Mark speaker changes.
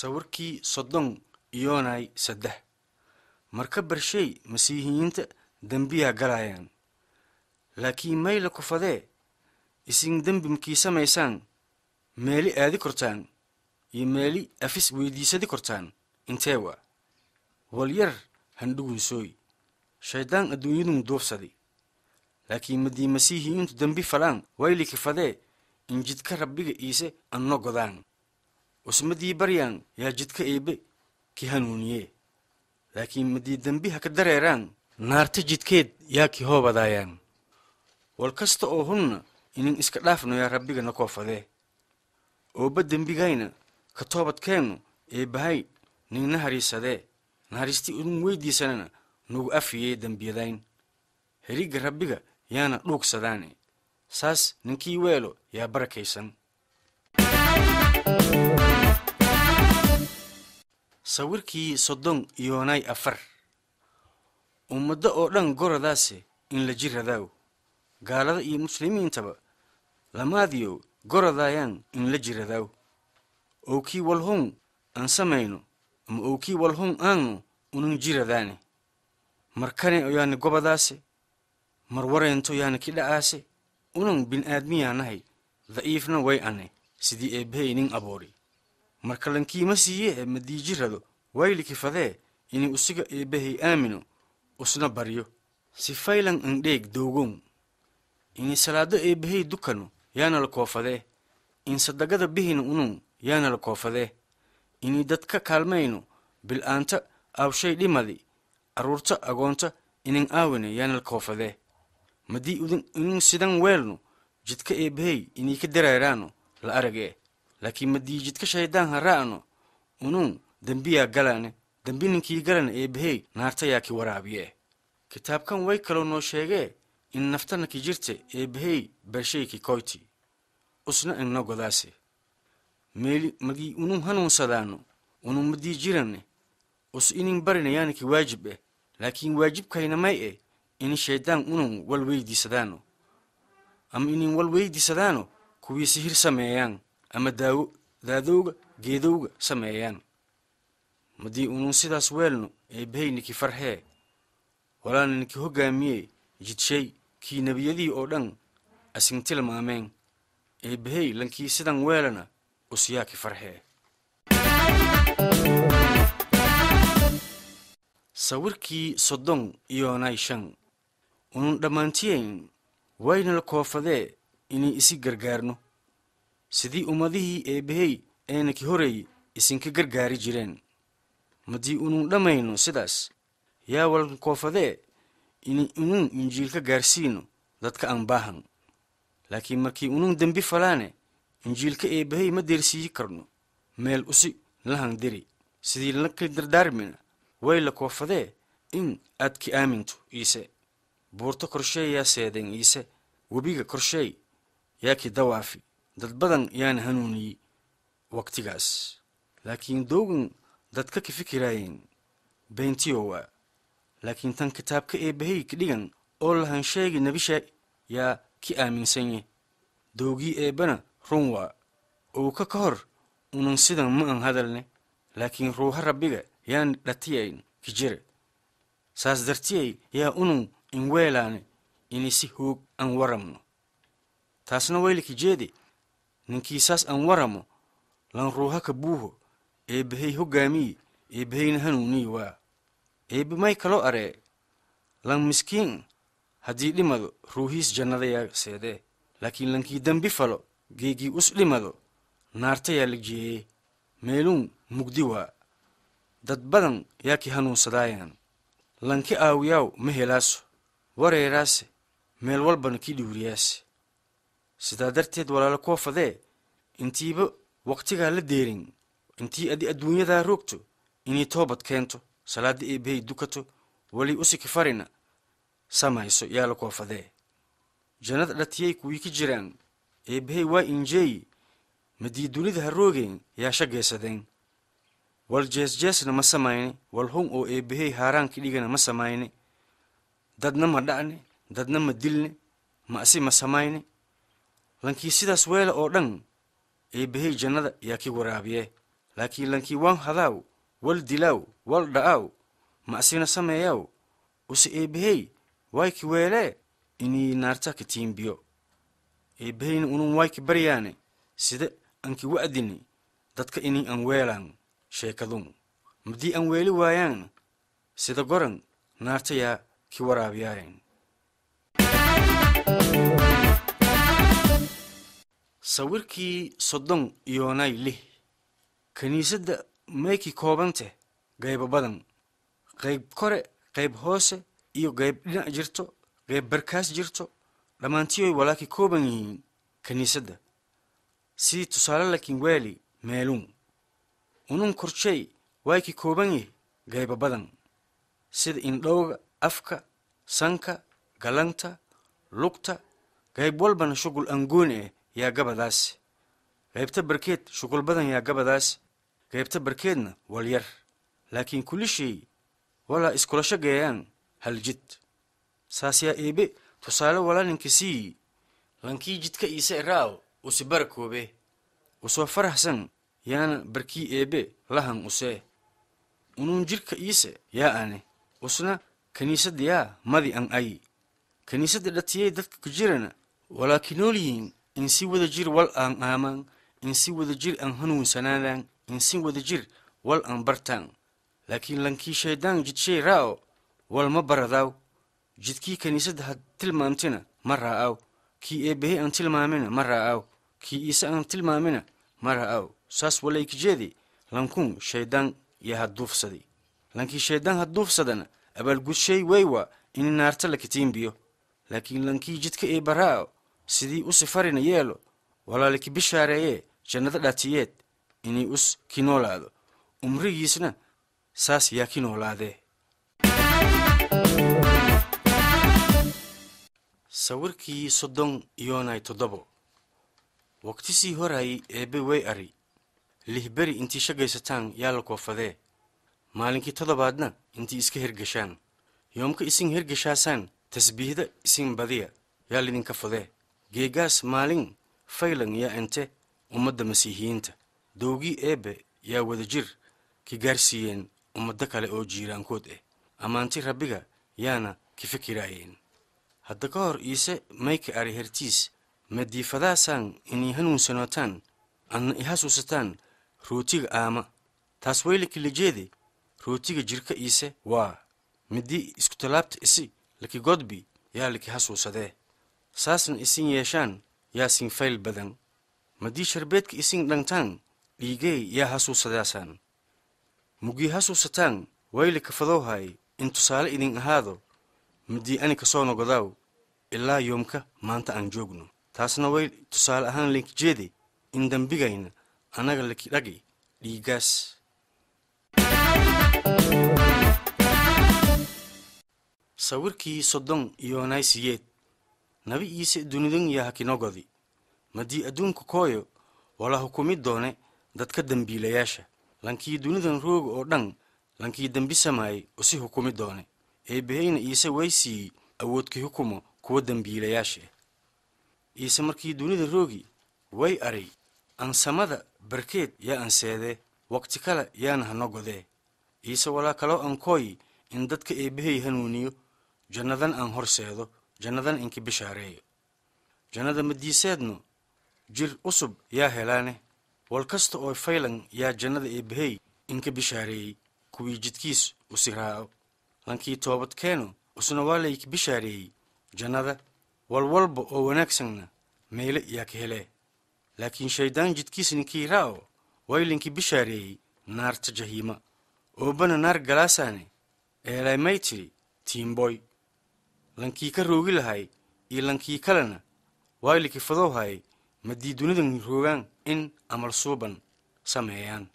Speaker 1: sawirkii soddon iyoonaay saddex marka barshay masiihiyiinta dembiyaa galaayaan laakiin mayla kufadee isin dembimkii samaysaan meeli aadi kortaan iyo meeli afis weydiisadi kortaan intee waa walyar handhugunsooy shaydaan adduunyadun duubsadi laakiin madii masiihiyiintu dembi falaan wayli kifadee injidka rabbiga iise anno godaan cusmadii baryaan yaa jidka eebbe ki hanuuniye laakiin madii dembiha ka dareeraan naarta jidkeed yaa ki hoobadaayaan war kasta oo hunna inin iska dhaafno yaa rabbiga na koofadee oobba dembigayna ka toobadkeennu eebbahay nigna hariisadee naharistii un weydiisanana nagu afiyee dembiyadayn herigga rabbiga yaana dhuugsadaane saas ninkii weelo yaa barakaysan sawirkii soddon yoonay afar ummaddo oo dhan goradaase in la jiradaaw gaalada iyo muslimiintaba lamaadiyo goradaayaan in la jiradaaw owkii walhun aan samayno ama owkii walhun aannu unun jiradaane mar kane oyaani gobadaase mar wareento yaani kidha'aase unan bin aadmiyaanahay da'iifna way ane sidii eebbahey nin aboodhi marka lankiima siiye e madiiji rado wayli kifadee ini usiga eebbahay aamino usna baryo si faylan indheeg dowgow ini salaado eebbahay dukanu yaana la koofadee in sadagada bihina unuw yaana la koofadee ini dadka kaalmayno bil'aanta aawshay dhimadi arruurta agoonta inan aawine yaana la koofadee madii udin inin sidan weelnu jidka eebbahey inay ka dareeraano la aragee laakiin ma diijidka shaydaan ha ra'no unuun dembiyaa galane dembi ninkii galan eebbahey naartayaa ki waraabiye kitaabkan way kalou noo sheegee in naftana ki jirte eebbahey bershay ki koyti usna ingno godaase meeli magii unun hanuunsadaano unun ma us inin barina yaani waajib eh laakiin waajibkayna may eh in shayddaan unun wal weydiisadaano ama inin wal weydiisadaano kuwii sihir sameeyaan ama daadowga geedowga sameeyaan madii unuun sidaas weelno eebbahaynikii farxee walaananinkii hoggaamiyee jidshay kii nebiyadii oo dhan asin tilmaameen eebbahey lankii sidan weelana usiyaaki farxee sawirkii sodon iyo nayshan unun dhammaantiyeyn wayna koofadee inay isi gargaarno sidii ummadihii eebbahey eenaki horey isinka gargaari jireen madii unuun dhammayno sidaas yaa walkan koofadee inay unuun injiilka gaarsiino dadka aan baahan laakiin markii unuun dembi falaane injiilka eebbahey ma deersiiyi karno meel usi lahan diri sidii lanakii dardaarmina way la koofadee in aad ki aaminto iise buurto korsheey yaa seedeen iise webiga korsheey yaa ki dawaafi dad badan yaan hanuuniyey waqtigaas laakiin doogan dad ka ka fikiraayeen beentiyowa laakiin tan kitaabka eebbahay ka dhigan oo lahan sheegi nabisha yaa ki aaminsanye doogii eebbana run waa owka ka hor unan sidan ma an hadalne laakiin ruuha rabbiga yaan dhatiyayn kijira saas dartiyay yaa unun inweelaane inisi hoog an waramno taasna wayla kijeede ninkiisaas aan waramo lan ruuha ka buuho eebbahey hoggaamiye eebbahayna hanuuniy waa eebbe may kaloo aree lan miskiin haddii dhimado ruuhiis jannadayaa seedee laakiin lankii dembi falo geegii us dhimado naartayaa la jeeyee meeluun mugdi waa dad badan yaa ki hanuunsadaayan lanki aawiyaaw ma helaaso wareeraase meel walbana kii dhiwriyaase sidaa darteed walaalo koofadee intiiba wakhtigaa la deerin intii adi adduunyadaa roogto inay toobad keento salaada eebahay dukato weli usikifarina samayso yaa la koo fadee jannad dhatiyay kuwii ka jiraan eebahay waa injeeyi madii dunida ha roogeen yaa shagaysadeen wal jeesjeesna ma samayne wal hun oo eebahay haaraankii dhigana ma samayne dadna ma dhacne dadna ma dilne ma asi ma samayne lankii sidaas weela oo dhan eebbahey jannada yaa ki waraabiye laakiin lankii waan hadaaw wal dilaaw wal dha'aaw ma asina sameeyaw use eebbahey wayki weelee inii naarta ka biyo eebbaheyna unun wayki baryaane sida anki wa'dini dadka inii aan weelaan sheekadun madii aan weeli waayaan sida goran naartayaa ki waraabiyaayen sawirkii soddon iyoonay lih kiniisadda maykii koobante qaybo badan qayb kore qayb hoose iyo qayb dhinac jirto qayb barkaas jirto dhammaantiyoy walaakii kooban yihiin kiniisadda sii tusaale lakin weeli meelun unun korjey waykii kooban yih qaybo badan sida indhowga afka sanka galanta lugta qayb walbana shugul angooni ah yaa gabadaas qaybta barkeed shuqul badan yaa gabadaas qaybta barkeedna walyar laakiin kulli walaa iskula shageeyaan hal jid saas yaa eebbe tusaale walaaninka sii lankii jidka iise iraaw usi usibarakoobe usoo faraxsan yaana barkii eebbe lahan usee unuun jirka iise yaa ane usna kiniisad yaa madi an ay kiniisadda dhatiyey dadka ku jirana walaa ki nool yihiin insi wada jir wal aan aamaan insi wada jir aan hanuunsanaadaan insi wada jir wal aan bartaan laakiin lankii shaydaan jidshay raa'o wal ma baradaaw jidkii kiniisadda had tilmaamtina ma raa'aw kii eebbahe aan tilmaamina ma raa'aw kii iise aan tilmaamina ma raa'aw saas walaykijeede lankuun shaydaan iyo hadduufsadi lankii shaydaan duufsadana abaalgudshey weywaa in naarta la kitiimbiyo laakiin lankii jidka eebba raa'o sidii usi farina yeelo walaaliki bishaareeye jannada dhaatiyeed inay us ki noolaado umrigiisna saas yaa ki noolaadee sawirkii soddon iyoonay toddobo waqtisii horayay eebbe way ari lih beri intii shagaysataan yaa la koofadee maalinkii toddobaadna intii iska hergashaan yoomka isin hergashaasaan tasbiihda isin badiya yaa lidinka fodee geegaas maalin faylan yaa ente ummadda masiihiyiinta dowgi eebbe yaa wadajir ki gaarsiiyeen ummaddo kale oo jiiraankood ah eh. ammaanti rabbiga yaana ki fikiraayeen hadda ka hor iise mayka ari hertiis ma diifadaasaan inii hanuunsanootaan adna i hasuusataan rootiga aama taas weylaki lijeede rootiga jirka iise waa midii iskutallaabta isi laki godbi yaa laki hasuusadee saasna isin yeeshaan yaa fayl badan maddii sharbeedka isin dhangtaan dhiigey yaa hasuusadaasaan mugii hasuusataan wayli kafadowhaay in tusaale idin ahaado maddii ani ka soo nogodaaw ilaa yoomka maanta aan joogno taasna way tusaale ahaan jeede in dembigayna annaga likidhagi dhiiggaas sawirkii soddon iyo naisiyeed nabi iise dunidan yahakinogodi madii adduunka kooyo wala hukumi doone dadka dembiilayaasha lankii dunidan rooga oo dhan lankii dembi samaaye usi hukumi doone eebbahayna iise way siiyey awoodkii hukumo kuwa dembiilayaasha iise markii dunida roogi way aray ansamada barkeed yaa anseedee waqti kale yaana hanogodee iise walaa kaloo ankooyi in dadka eebbahay hanuuniyo jannadan aan horseedo jannadan inki bishaareeyo jannada madiiseednu jir usub yaa helaane wal kasta oo faylan yaa jannada eebbahey inka bishaareeyey kuwii jidkiis usiraa'o lankii toobadkeenu usna waa layka bishaareeyey jannada walwalba oo wanaagsanna meyle yaa ka helee laakiin shayddaan jidkiis ninkii raa'o waylinki bishaareeyey naarta jahiima oobana naar galaasaane eelay may tidhi tiimboy lankii ka roogi lahay iyo lankii kalena waylikii fadow hayay ma dii dunidan roogaan in amal suuban sameeyaan